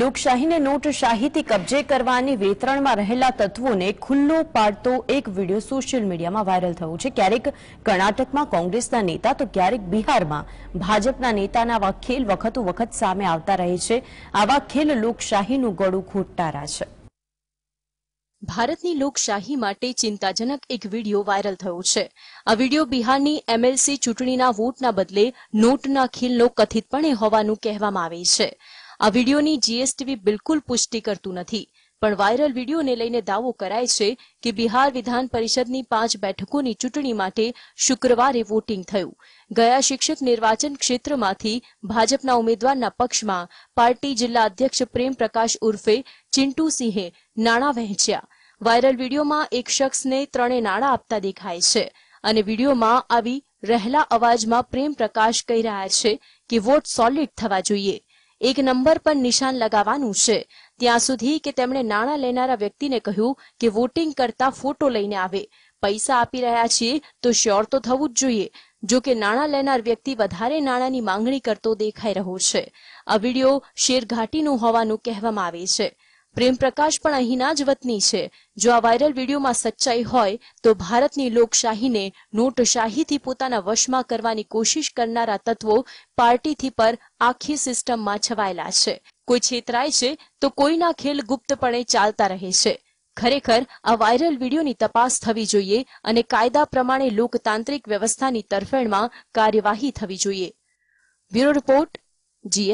લોકશાહીને નોટશાહીથી કબજે કરવા અને વેતરણમાં રહેલા તત્વોને ખુલ્લો પાડતો એક વિડીયો સોશિયલ મીડિયામાં વાયરલ થયો છે ક્યારેક કર્ણાટકમાં કોંગ્રેસના નેતા તો ક્યારેક બિહારમાં ભાજપના નેતાના આવા ખેલ વખતો વખત સામે આવતા રહે છે આવા ખેલ લોકશાહીનું ગળું ઘૂંટનારા છે ભારતની લોકશાહી માટે ચિંતાજનક એક વિડીયો વાયરલ થયો છે આ વિડીયો બિહારની એમએલસી ચૂંટણીના વોટના બદલે નોટના ખીલનો કથિતપણે હોવાનું કહેવામાં આવે છે આ વિડીયોની જીએસટીવી બિલકુલ પુષ્ટિ કરતું નથી પણ વાયરલ વિડીયોને લઈને દાવો કરાય છે કે બિહાર વિધાન પરિષદની પાંચ બેઠકોની ચૂંટણી માટે શુક્રવારે વોટિંગ થયું ગયા શિક્ષક નિર્વાચન ક્ષેત્રમાંથી ભાજપના ઉમેદવારના પક્ષમાં પાર્ટી જિલ્લા અધ્યક્ષ પ્રેમ પ્રકાશ ઉર્ફે ચિન્ટુસિંહે નાણાં વહેંચ્યા વાયરલ વિડીયોમાં એક શખ્સને ત્રણે નાણાં આપતા દેખાય છે અને વિડીયોમાં આવી રહેલા અવાજમાં પ્રેમ પ્રકાશ કહી રહ્યા છે કે વોટ સોલિડ થવા જોઈએ એક નંબર પર નિશાન લગાવવાનું છે ત્યાં સુધી કે તેમણે નાણાં લેનારા વ્યક્તિને કહ્યું કે વોટિંગ કરતા ફોટો લઈને આવે પૈસા આપી રહ્યા છીએ તો શ્યોર તો થવું જ જોઈએ જો કે નાણાં લેનાર વ્યક્તિ વધારે નાણાંની માંગણી કરતો દેખાઈ રહ્યો છે આ વિડીયો શેરઘાટીનો હોવાનું કહેવામાં આવે છે પ્રેમ પ્રકાશ પણ અહીંના જ વતની છે જો આ વાયરલ વિડીયોમાં સચ્ચાઈ હોય તો ભારતની લોકશાહીને નોટશાહીથી પોતાના વશમાં કરવાની કોશિશ કરનારા તત્વો પાર્ટીથી પર આખી સિસ્ટમમાં છવાયેલા છે કોઈ છેતરાય છે તો કોઈના ખેલ ગુપ્તપણે ચાલતા રહે છે ખરેખર આ વાયરલ વિડીયોની તપાસ થવી જોઈએ અને કાયદા પ્રમાણે લોકતાંત્રિક વ્યવસ્થાની તરફેણમાં કાર્યવાહી થવી જોઈએ બ્યુરો રિપોર્ટ જીએસ